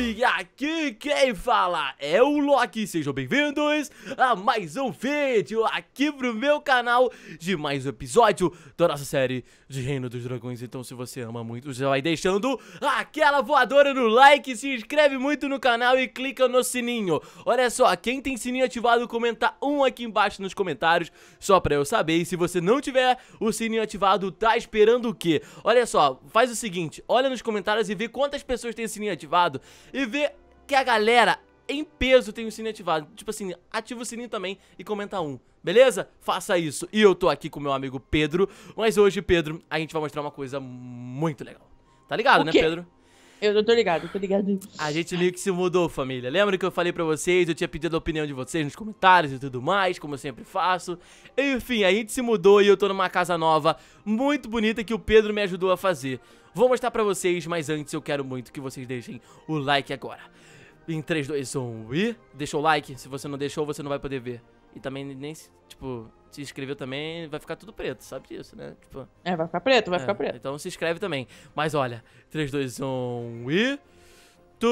salve! Aqui quem fala é o Loki, sejam bem-vindos a mais um vídeo aqui pro meu canal de mais um episódio da nossa série de Reino dos Dragões. Então se você ama muito, já vai deixando aquela voadora no like, se inscreve muito no canal e clica no sininho. Olha só, quem tem sininho ativado, comenta um aqui embaixo nos comentários, só pra eu saber. E se você não tiver o sininho ativado, tá esperando o quê? Olha só, faz o seguinte, olha nos comentários e vê quantas pessoas têm sininho ativado e ver que a galera em peso tem o sininho ativado. Tipo assim, ativa o sininho também e comenta um. Beleza? Faça isso. E eu tô aqui com meu amigo Pedro, mas hoje, Pedro, a gente vai mostrar uma coisa muito legal. Tá ligado, né, Pedro? Eu, tô ligado, tô ligado. A gente meio que se mudou, família. Lembra que eu falei pra vocês? Eu tinha pedido a opinião de vocês nos comentários e tudo mais, como eu sempre faço. Enfim, a gente se mudou e eu tô numa casa nova muito bonita que o Pedro me ajudou a fazer. Vou mostrar pra vocês, mas antes eu quero muito que vocês deixem o like agora. Em 3, 2, 1 e... Deixa o like. Se você não deixou, você não vai poder ver. E também nem, tipo, se inscreveu também, vai ficar tudo preto, sabe disso, né? Tipo, é, vai ficar preto, vai é, ficar preto. Então se inscreve também. Mas olha, 3, 2, 1 e. Tu...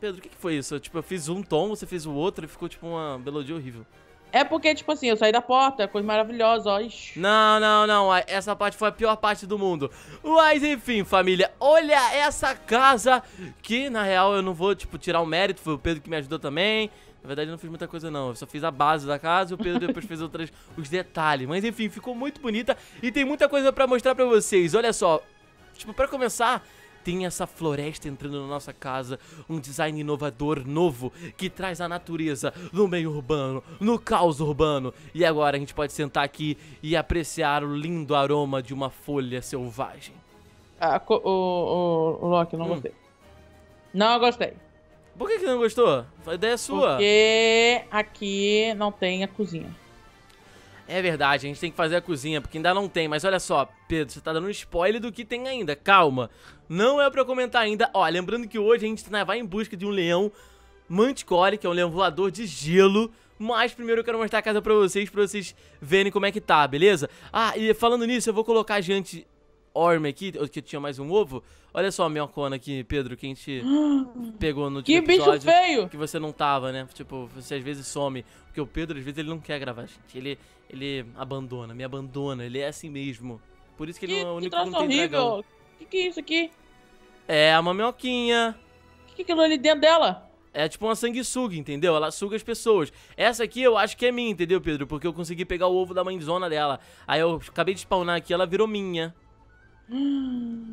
Pedro, o que, que foi isso? tipo, eu fiz um tom, você fez o outro e ficou tipo uma melodia horrível. É porque, tipo assim, eu saí da porta, coisa maravilhosa, ó. Ixi. Não, não, não. Essa parte foi a pior parte do mundo. Mas enfim, família, olha essa casa que, na real, eu não vou, tipo, tirar o mérito. Foi o Pedro que me ajudou também. Na verdade, eu não fiz muita coisa, não. Eu só fiz a base da casa e o Pedro depois fez outras, os detalhes. Mas enfim, ficou muito bonita e tem muita coisa pra mostrar pra vocês. Olha só, tipo, pra começar, tem essa floresta entrando na nossa casa, um design inovador novo que traz a natureza no meio urbano, no caos urbano. E agora a gente pode sentar aqui e apreciar o lindo aroma de uma folha selvagem. Ah, o, o, o Loki, não hum. gostei. Não gostei. Por que, que não gostou? A ideia é sua. Porque aqui não tem a cozinha. É verdade, a gente tem que fazer a cozinha, porque ainda não tem. Mas olha só, Pedro, você tá dando um spoiler do que tem ainda. Calma, não é pra eu comentar ainda. Ó, lembrando que hoje a gente tá, vai em busca de um leão manticore, que é um leão voador de gelo. Mas primeiro eu quero mostrar a casa pra vocês, pra vocês verem como é que tá, beleza? Ah, e falando nisso, eu vou colocar diante, Orme aqui, que tinha mais um ovo. Olha só a minhocona aqui, Pedro, que a gente pegou no que episódio. Que bicho feio! Que você não tava, né? Tipo, você às vezes some. Porque o Pedro, às vezes, ele não quer gravar, gente. Ele, ele abandona, me abandona. Ele é assim mesmo. Por isso que, que ele não é o único que, que não tem horrível. dragão. Que que é isso aqui? É uma minhoquinha. Que que é aquilo ali dentro dela? É tipo uma sanguessuga, entendeu? Ela suga as pessoas. Essa aqui eu acho que é minha, entendeu, Pedro? Porque eu consegui pegar o ovo da mãezona dela. Aí eu acabei de spawnar aqui, ela virou minha.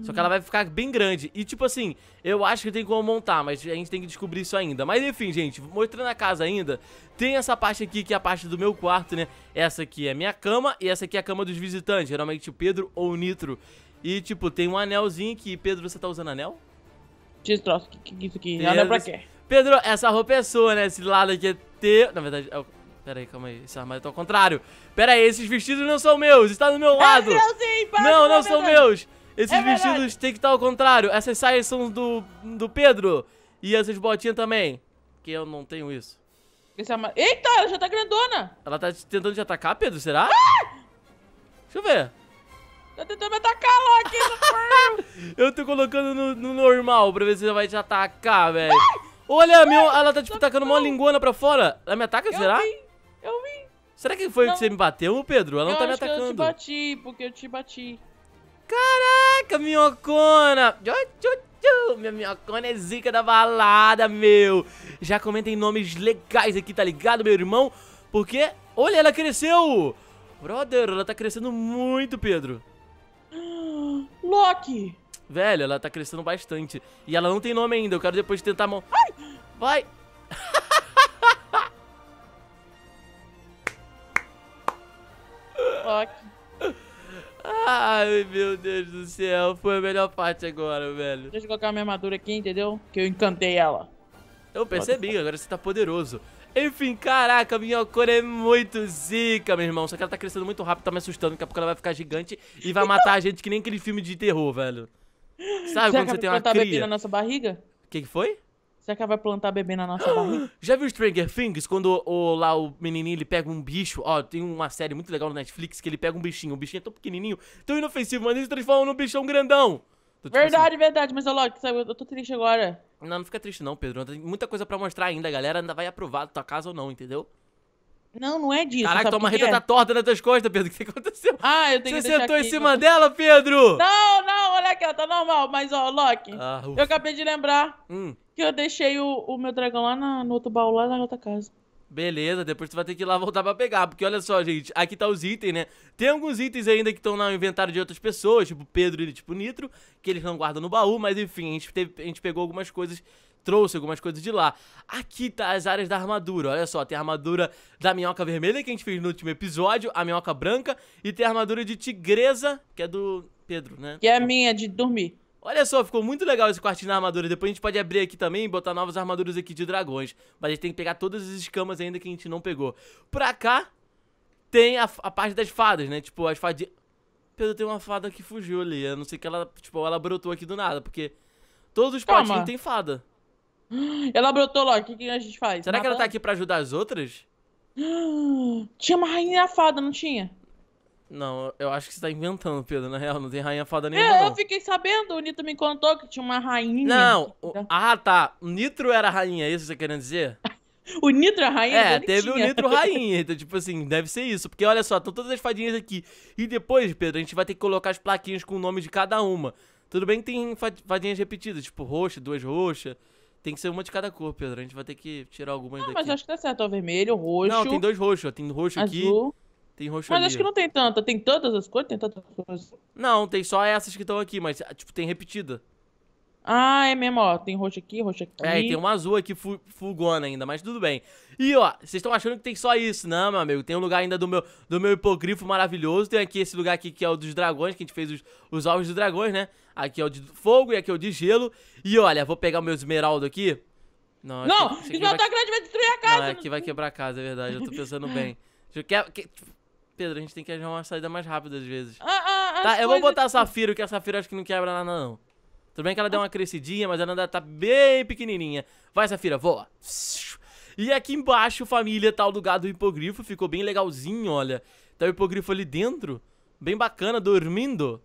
Só que ela vai ficar bem grande. E, tipo assim, eu acho que tem como montar, mas a gente tem que descobrir isso ainda. Mas, enfim, gente, mostrando a casa ainda, tem essa parte aqui, que é a parte do meu quarto, né? Essa aqui é minha cama e essa aqui é a cama dos visitantes, geralmente o Pedro ou o Nitro. E, tipo, tem um anelzinho que... Pedro, você tá usando anel? Destroço, que, que isso aqui? Pedro, anel é pra quê? Pedro, essa roupa é sua, né? Esse lado aqui é teu... Na verdade, é o... Pera aí, calma aí. Esse armário tá ao contrário. Pera aí, esses vestidos não são meus. Está do meu ah, lado. É sim, para, não, não, são meus. Esses é vestidos tem têm que estar ao contrário. Essas saias são do, do Pedro. E essas botinhas também. Que eu não tenho isso. Esse armário... Eita, ela já tá grandona. Ela tá tentando te atacar, Pedro? Será? Ah! Deixa eu ver. Tá tentando me atacar lá aqui. eu tô colocando no, no, normal pra ver se ela vai te atacar, velho. Olha, meu, ela tá, tipo, tacando uma linguana pra fora. Ela me ataca, eu será? Vi. Será que foi não. que você me bateu, Pedro? Ela não tá me atacando. eu te bati, porque eu te bati. Caraca, minhocona! Minha minhocona é zica da balada, meu! Já comentem nomes legais aqui, tá ligado, meu irmão? Porque, olha, ela cresceu! Brother, ela tá crescendo muito, Pedro. Loki! Velho, ela tá crescendo bastante. E ela não tem nome ainda, eu quero depois tentar... Ai! Vai! Rock. Ai, meu Deus do céu. Foi a melhor parte agora, velho. Deixa eu colocar minha armadura aqui, entendeu? Que eu encantei ela. Eu percebi, agora você tá poderoso. Enfim, caraca, minha cor é muito zica, meu irmão. Só que ela tá crescendo muito rápido, tá me assustando. Daqui a pouco ela vai ficar gigante e vai matar a gente que nem aquele filme de terror, velho. Sabe quando você tem uma cria? na nossa barriga? O que, que foi? Será que ela vai plantar bebê na nossa barriga? Já viu Stranger Things? Quando o, lá o menininho ele pega um bicho. Ó, tem uma série muito legal no Netflix que ele pega um bichinho. O bichinho é tão pequenininho, tão inofensivo, mas ele se transforma num bichão grandão. tipo verdade, assim... verdade, mas olha, eu tô triste agora. Não, não fica triste não, Pedro. Tem muita coisa para mostrar ainda, galera ainda vai aprovar tua casa ou não, entendeu? Não, não é disso. Caraca, tua marreta é? tá torta nas tuas costas, Pedro. O que aconteceu? Ah, eu tenho Você que sentou aqui, em cima dela, Pedro? Não, não, olha aqui, ela tá normal. Mas, ó, Loki, ah, eu acabei de lembrar hum. que eu deixei o, o meu dragão lá na, no outro baú, lá na outra casa. Beleza, depois tu vai ter que ir lá voltar pra pegar. Porque olha só, gente, aqui tá os itens, né? Tem alguns itens ainda que estão no inventário de outras pessoas, tipo Pedro e tipo Nitro, que eles não guardam no baú, mas enfim, a gente, teve, a gente pegou algumas coisas trouxe algumas coisas de lá. Aqui tá as áreas da armadura, olha só, tem a armadura da minhoca vermelha que a gente fez no último episódio, a minhoca branca, e tem a armadura de tigresa, que é do Pedro, né? Que é a minha, de dormir. Olha só, ficou muito legal esse quartinho da armadura. Depois a gente pode abrir aqui também e botar novas armaduras aqui de dragões. Mas a gente tem que pegar todas as escamas ainda que a gente não pegou. Pra cá, tem a, a parte das fadas, né? Tipo, as fadas... Pedro, tem uma fada que fugiu ali. Eu não sei que ela... Tipo, ela brotou aqui do nada, porque... Todos os quartinhos tem fada. Ela brotou logo, o que, que a gente faz? Será Mata que ela tá aqui pra ajudar as outras? Tinha uma rainha fada, não tinha? Não, eu acho que você tá inventando, Pedro. Na real, não tem rainha fada é, nenhuma. É, eu fiquei sabendo, o Nitro me contou que tinha uma rainha. Não, o... Tá. ah tá. O Nitro era rainha, é isso que você tá querendo dizer? o Nitro é rainha? É, teve o Nitro rainha. Então, tipo assim, deve ser isso. Porque olha só, estão todas as fadinhas aqui. E depois, Pedro, a gente vai ter que colocar as plaquinhas com o nome de cada uma. Tudo bem que tem fadinhas repetidas, tipo roxa, duas roxas. Tem que ser uma de cada cor, Pedro. A gente vai ter que tirar alguma ah, daqui. Mas acho que tá certo. O vermelho, o roxo. Não, tem dois roxos. Tem roxo azul. aqui. Tem roxo mas ali. Mas acho que não tem tanta. Tem todas as cores? Tem tantas cores? Não, tem só essas que estão aqui, mas tipo, tem repetida. Ah, é mesmo, ó. Tem roxo aqui, roxo aqui. É, e tem uma azul aqui fu ainda, mas tudo bem. E, ó, vocês estão achando que tem só isso? Não, meu amigo. Tem um lugar ainda do meu, do meu hipogrifo maravilhoso. Tem aqui esse lugar aqui que é o dos dragões, que a gente fez os, os alvos dos dragões, né? Aqui é o de fogo e aqui é o de gelo. E, olha, vou pegar o meu esmeraldo aqui. Não, não aqui, esmeralda vai... grande vai destruir a casa. Não, aqui vai quebrar a casa, é verdade. Eu tô pensando bem. Deixa eu... Que... Pedro, a gente tem que arranjar uma saída mais rápida às vezes. Ah, ah, tá, eu vou botar safiro, que a é safira acho que não quebra nada, não. Tudo bem que ela deu uma crescidinha, mas ela ainda tá bem pequenininha. Vai, Safira, voa. E aqui embaixo, família, tal do gado do hipogrifo. Ficou bem legalzinho, olha. Tá o hipogrifo ali dentro, bem bacana, dormindo.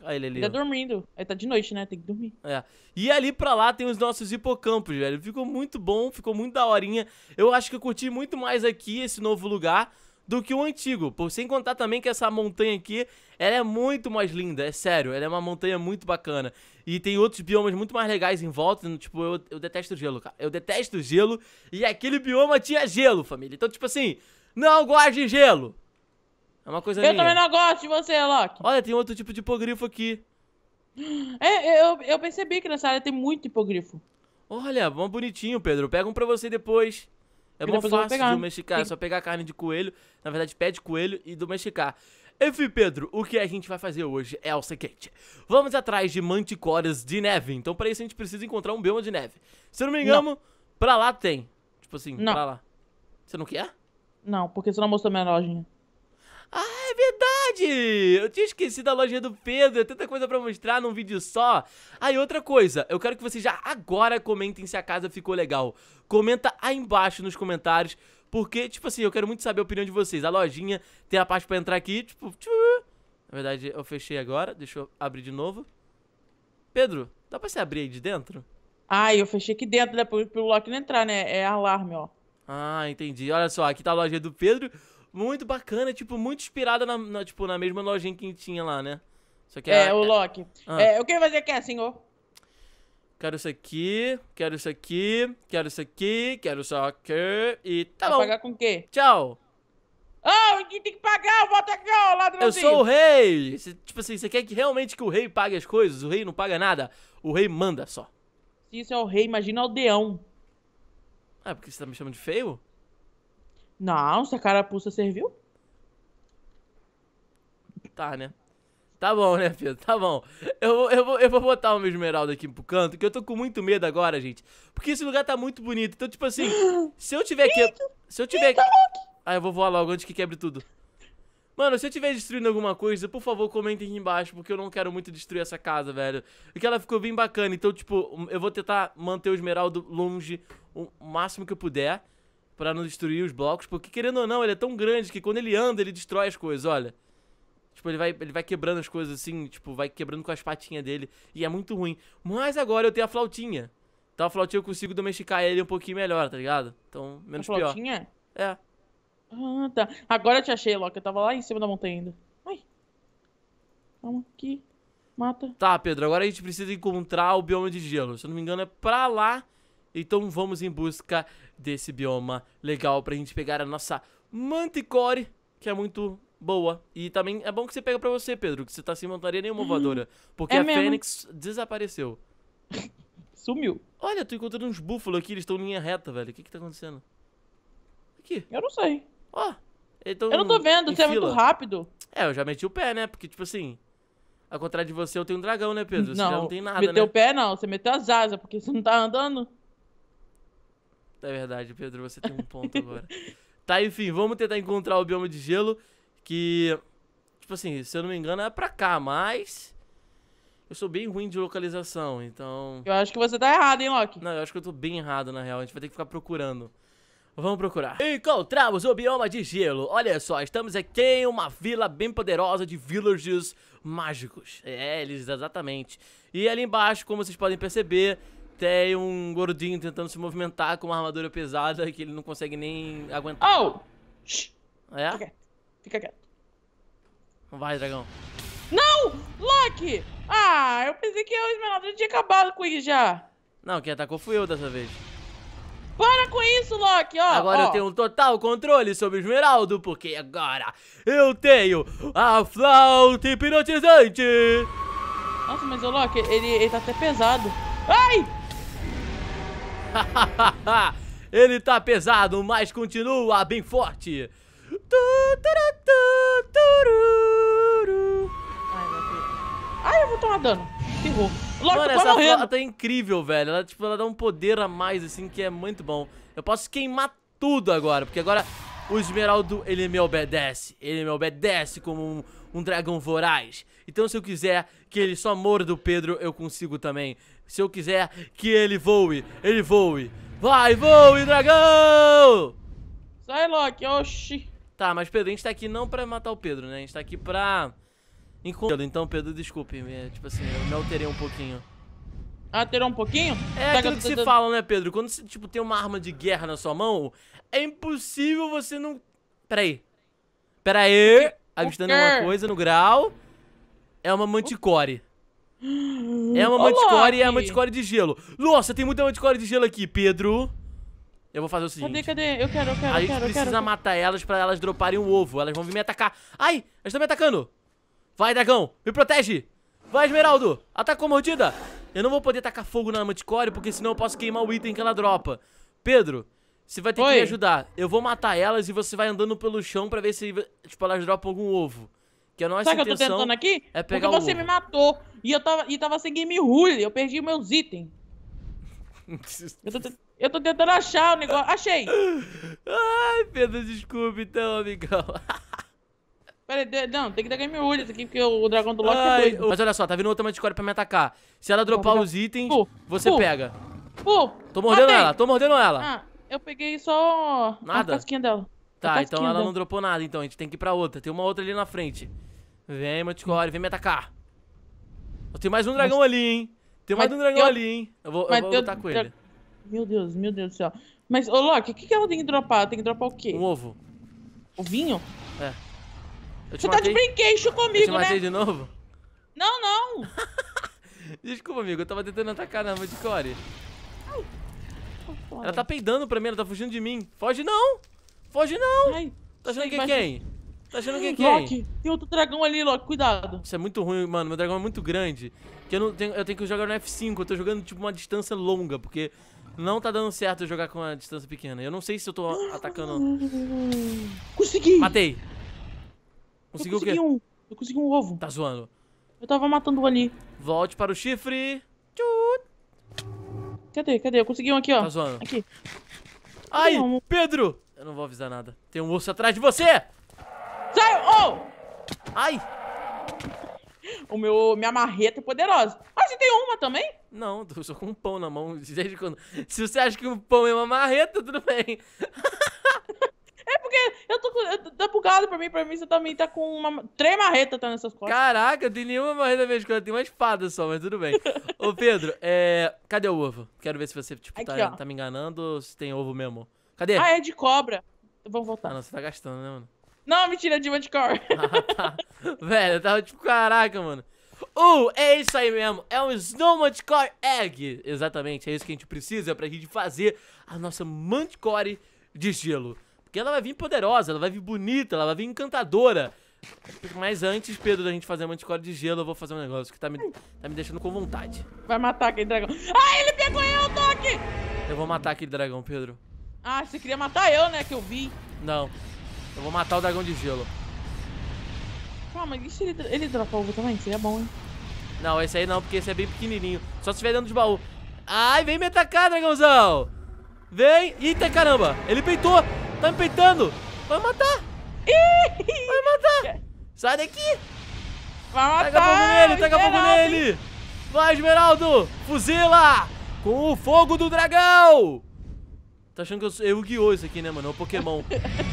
Olha ele ali. Ele tá dormindo. Aí tá de noite, né? Tem que dormir. É. E ali pra lá tem os nossos hipocampos, velho. Ficou muito bom, ficou muito da horinha. Eu acho que eu curti muito mais aqui esse novo lugar do que o antigo. Por sem contar também que essa montanha aqui, ela é muito mais linda, é sério, ela é uma montanha muito bacana. E tem outros biomas muito mais legais em volta, tipo, eu, eu detesto gelo, cara. Eu detesto gelo e aquele bioma tinha gelo, família. Então, tipo assim, não gosto de gelo. É uma coisa Eu minha. também não gosto de você, Loki. Olha, tem outro tipo de hipogrifo aqui. É, eu, eu percebi que nessa área tem muito hipogrifo. Olha, bom bonitinho, Pedro. Pega um pra você depois. É bom fácil de domesticar, é só pegar carne de coelho, na verdade, pé de coelho e domesticar. Enfim, Pedro, o que a gente vai fazer hoje é o seguinte. Vamos atrás de manticoras de neve. Então, para isso, a gente precisa encontrar um bioma de neve. Se eu não me engano, não. pra lá tem. Tipo assim, não. pra lá. Você não quer? Não, porque você não mostrou minha lojinha verdade! Eu tinha esquecido a lojinha do Pedro, é tanta coisa pra mostrar num vídeo só. Aí ah, outra coisa, eu quero que vocês já agora comentem se a casa ficou legal. Comenta aí embaixo nos comentários, porque, tipo assim, eu quero muito saber a opinião de vocês. A lojinha tem a parte pra entrar aqui, tipo... Na verdade, eu fechei agora, deixa eu abrir de novo. Pedro, dá pra você abrir aí de dentro? Ah, eu fechei aqui dentro, né? Pro, pro Loki não entrar, né? É alarme, ó. Ah, entendi. Olha só, aqui tá a loja do Pedro muito bacana, tipo, muito inspirada na, na tipo, na mesma lojinha que tinha lá, né? é, o Loki. Ah. É, eu quero fazer aqui, senhor. Assim, quero isso aqui, quero isso aqui, quero isso aqui, quero isso aqui e tá Vai bom. pagar com o quê? Tchau. Ah, oh, tem que pagar, volta meu ladrãozinho. Eu sou o rei. Cê, tipo assim, você quer que realmente que o rei pague as coisas? O rei não paga nada, o rei manda só. Se isso é o rei, imagina o aldeão. Ah, porque você tá me chamando de feio? Não, se a carapuça serviu. Tá, né? Tá bom, né, Pedro? Tá bom. Eu, vou, eu, vou, eu vou botar meu esmeralda aqui pro canto, que eu tô com muito medo agora, gente. Porque esse lugar tá muito bonito. Então, tipo assim, se eu tiver que. Se eu tiver que. Ah, eu vou voar logo antes que quebre tudo. Mano, se eu tiver destruindo alguma coisa, por favor, comentem aqui embaixo, porque eu não quero muito destruir essa casa, velho. Porque ela ficou bem bacana. Então, tipo, eu vou tentar manter o esmeralda longe o máximo que eu puder para não destruir os blocos, porque querendo ou não, ele é tão grande que quando ele anda, ele destrói as coisas, olha. Tipo, ele vai, ele vai quebrando as coisas assim, tipo, vai quebrando com as patinhas dele, e é muito ruim. Mas agora eu tenho a flautinha. Então a flautinha eu consigo domesticar ele um pouquinho melhor, tá ligado? Então, menos a flautinha? pior. flautinha? É. Ah, tá. Agora eu te achei, Loki. Eu tava lá em cima da montanha ainda. Ai. Calma aqui. Mata. Tá, Pedro, agora a gente precisa encontrar o bioma de gelo. Se eu não me engano, é pra lá então vamos em busca desse bioma legal pra gente pegar a nossa Manticore, que é muito boa. E também é bom que você pega pra você, Pedro, que você tá sem montaria nenhuma uhum. voadora. Porque é a mesmo. Fênix desapareceu. Sumiu. Olha, tô encontrando uns búfalos aqui, eles estão em linha reta, velho. O que que tá acontecendo? Aqui. Eu não sei. Ó, oh, então. Eu não tô vendo, você é muito rápido. É, eu já meti o pé, né? Porque, tipo assim, ao contrário de você, eu tenho um dragão, né, Pedro? Não, já não tem nada, meteu né? o pé não, você meteu as asas, porque você não tá andando. É verdade, Pedro, você tem um ponto agora. Tá, enfim, vamos tentar encontrar o bioma de gelo, que, tipo assim, se eu não me engano, é pra cá, mas eu sou bem ruim de localização, então... Eu acho que você tá errado, hein, Loki? Não, eu acho que eu tô bem errado, na real, a gente vai ter que ficar procurando. Vamos procurar. Encontramos o bioma de gelo. Olha só, estamos aqui em uma vila bem poderosa de villagers mágicos. É, eles, exatamente. E ali embaixo, como vocês podem perceber, até um gordinho tentando se movimentar com uma armadura pesada que ele não consegue nem aguentar. Oh! É? Fica quieto. Fica quieto. Vai, dragão. Não! Loki! Ah, eu pensei que o Esmeralda tinha acabado com isso já. Não, quem atacou fui eu dessa vez. Para com isso, Loki, ó. Agora ó. eu tenho um total controle sobre o Esmeraldo, porque agora eu tenho a flauta hipnotizante. Nossa, mas o Loki, ele, ele tá até pesado. Ai! Ele tá pesado, mas continua bem forte. Ai, eu vou tomar dano. Ferrou. Logo, Mano, essa morrendo. flauta é incrível, velho. Ela, tipo, ela dá um poder a mais, assim, que é muito bom. Eu posso queimar tudo agora, porque agora o Esmeraldo, ele me obedece. Ele me obedece como um, um dragão voraz. Então, se eu quiser que ele só morda o Pedro, eu consigo também. Se eu quiser que ele voe, ele voe. Vai, voe, dragão! Sai, Loki, oxi. Tá, mas Pedro, a gente tá aqui não pra matar o Pedro, né? A gente tá aqui pra... Encontro. Então, Pedro, desculpe. É, tipo assim, eu me alterei um pouquinho. Alterou um pouquinho? É tá aquilo que, que se fala, né, Pedro? Quando você, tipo, tem uma arma de guerra na sua mão, é impossível você não... Peraí. Peraí. Avistando uma coisa no grau. É uma manticore. É uma manticore e é a manticore de gelo. Nossa, tem muita manticore de gelo aqui, Pedro. Eu vou fazer o seguinte. Cadê, cadê? Eu quero, eu quero, a eu quero. A gente precisa quero. matar elas pra elas droparem um ovo. Elas vão vir me atacar. Ai, elas estão me atacando. Vai, dragão, me protege. Vai, Esmeraldo. Atacou a mordida. Eu não vou poder tacar fogo na manticore, porque senão eu posso queimar o item que ela dropa. Pedro, você vai ter Oi. que me ajudar. Eu vou matar elas e você vai andando pelo chão pra ver se tipo, elas dropam algum ovo. Que a nossa Sabe o que eu tô tentando aqui? É pegar Porque o você ovo. me matou. E eu tava, e tava sem game rule, eu perdi meus itens. eu, tô te... eu, tô, tentando achar o negócio. Achei! Ai, Pedro, desculpa então, amigão. Pera aí, não, tem que dar game rule aqui, porque o dragão do Loki é Ai, é doido. Mas olha só, tá vindo outra manticore pra me atacar. Se ela dropar os itens, você pega. Pô, tô mordendo matei. ela, tô mordendo ela. Ah, eu peguei só nada. a casquinha dela. Tá, então ela dela. não dropou nada, então a gente tem que ir pra outra. Tem uma outra ali na frente. Vem, meu vem me atacar. Tem mais um dragão ali, hein? Tem mais mas um dragão eu... ali, hein? Eu vou, eu vou lutar com ele. Meu Deus, meu Deus do céu. Mas, ô Loki, o que, que ela tem que dropar? Ela tem que dropar o quê? Um ovo. O vinho? É. Você matei... tá de brinquedo comigo, eu te matei né? de novo? Não, não. Desculpa, amigo. Eu tava tentando atacar na Manticore. Tá ela tá peidando pra mim. Ela tá fugindo de mim. Foge não. Foge não. Ai, tá achando que é quem? Tá achando que é quem? Loki, tem outro dragão ali, Loki, cuidado. Isso é muito ruim, mano. Meu dragão é muito grande. Que eu, não tenho, eu tenho que jogar no F5. Eu tô jogando, tipo, uma distância longa, porque não tá dando certo eu jogar com uma distância pequena. Eu não sei se eu tô atacando. Consegui! Matei! Conseguiu o quê? Um. Eu consegui um ovo. Tá zoando. Eu tava matando um ali. Volte para o chifre. Tchut. Cadê? Cadê? Eu consegui um aqui, ó. Tá zoando. Aqui. Ai, Pedro! Eu não vou avisar nada. Tem um urso atrás de você! Ai! O meu, minha marreta é poderosa. Ah, você tem uma também? Não, tô só com um pão na mão desde quando. Se você acha que um pão é uma marreta, tudo bem. é porque eu tô com. Tá bugado pra mim, pra mim você também tá com uma. Três marretas tá nessas costas. Caraca, eu tenho nenhuma marreta mesmo, eu tenho uma espada só, mas tudo bem. Ô, Pedro, é. Cadê o ovo? Quero ver se você, tipo, Aqui, tá, tá, me enganando ou se tem ovo mesmo. Cadê? Ah, é de cobra. Vamos voltar. Ah, não, você tá gastando, né, mano? Não, mentira, tira de Core. Ah, tá. Velho, eu tava tipo, caraca, mano. Uh, é isso aí mesmo, é um Snow Manticore Egg. Exatamente, é isso que a gente precisa pra gente fazer a nossa Manticore de gelo. Porque ela vai vir poderosa, ela vai vir bonita, ela vai vir encantadora. Mas antes, Pedro, da gente fazer a manticore de gelo, eu vou fazer um negócio que tá me, tá me deixando com vontade. Vai matar aquele dragão. Ah, ele pegou eu, Toque! Eu vou matar aquele dragão, Pedro. Ah, você queria matar eu, né? Que eu vi. Não. Eu vou matar o dragão de gelo. Calma, ah, e se ele, ele dropa ovo também? Seria bom, hein? Não, esse aí não, porque esse é bem pequenininho. Só se tiver dentro de baú. Ai, vem me atacar, dragãozão! Vem! Eita, caramba! Ele peitou! Tá me peitando! Vai matar! Vai matar! Sai daqui! Vai matar! Taca fogo nele, taca fogo nele! Vai, Esmeraldo! Fuzila! Com o fogo do dragão! Tá achando que eu sou eu guiou isso aqui, né, mano? É o Pokémon.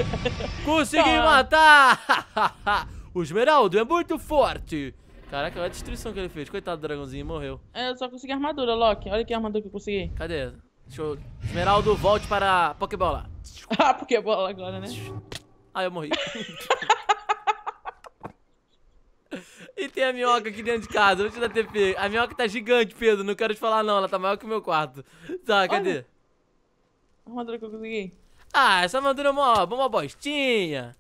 Consegui ah. matar! o Esmeraldo é muito forte! Caraca, olha a destruição que ele fez. Coitado do dragãozinho, morreu. É, eu só consegui armadura, Loki. Olha que armadura que eu consegui. Cadê? Deixa eu... Esmeraldo, volte para a Pokébola. ah, Pokébola agora, né? Ah, eu morri. e tem a minhoca aqui dentro de casa. Vou te dar TP. A minhoca tá gigante, Pedro. Não quero te falar, não. Ela tá maior que o meu quarto. Tá, cadê? Olha armadura que eu consegui. Ah, essa armadura é uma, uma bostinha.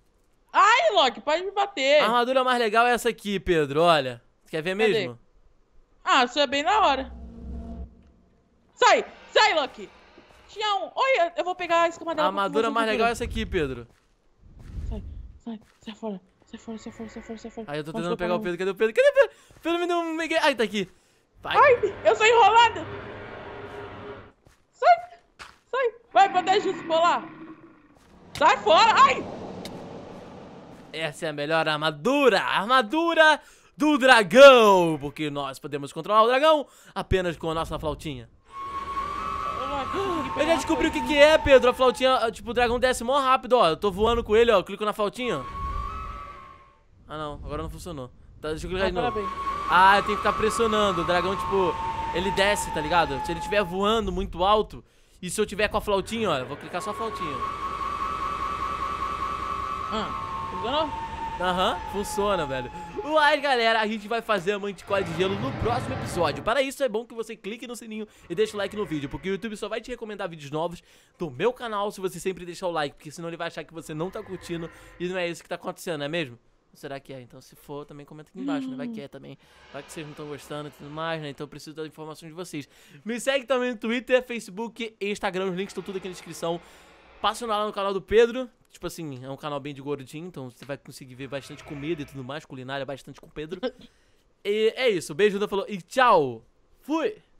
Ai, Loki, pode me bater. A armadura mais legal é essa aqui, Pedro, olha. Quer ver Cadê? mesmo? Ah, isso é bem na hora. Sai! Sai, Loki! Tinha um... Olha, eu vou pegar a escama dela. A armadura mais legal é essa aqui, Pedro. Sai, sai, sai fora. Sai fora, sai fora, sai fora, sai fora. Aí eu tô tentando pegar o Pedro. Cadê o Pedro? Cadê o Pedro? Pedro me deu um migué. Ai, tá aqui. Vai. Ai, eu sou enrolado. Sai, sai. Vai, protege os polar. Sai fora. Ai! Essa é a melhor armadura. Armadura do dragão. Porque nós podemos controlar o dragão apenas com a nossa flautinha. Eu já descobri o que, que é, Pedro. A flautinha, ah, tipo, o dragão desce mó rápido, ó. Eu tô voando com ele, ó. Eu clico na flautinha. Ah, não. Agora não funcionou. Tá, deixa eu clicar ah, de novo. Ah, eu tenho que ficar pressionando. O dragão, tipo, ele desce, tá ligado? Se ele estiver voando muito alto, e se eu tiver com a flautinha, ó, eu vou clicar só a flautinha. Ah, funcionou? Aham, uhum, funciona, velho. Uai, galera, a gente vai fazer a Manticore de Gelo no próximo episódio. Para isso, é bom que você clique no sininho e deixe o like no vídeo, porque o YouTube só vai te recomendar vídeos novos do meu canal se você sempre deixar o like, porque senão ele vai achar que você não tá curtindo e não é isso que tá acontecendo, não é mesmo? será que é? Então, se for, também comenta aqui embaixo, né? Vai que é hum. também. Vai que vocês não estão gostando e tudo mais, né? Então, eu preciso da informação de vocês. Me segue também no Twitter, Facebook e Instagram. Os links estão tudo aqui na descrição. Passa lá no canal do Pedro. Tipo assim, é um canal bem de gordinho, então você vai conseguir ver bastante comida e tudo mais, culinária bastante com o Pedro. E é isso. Beijo, Duda falou. E tchau. Fui!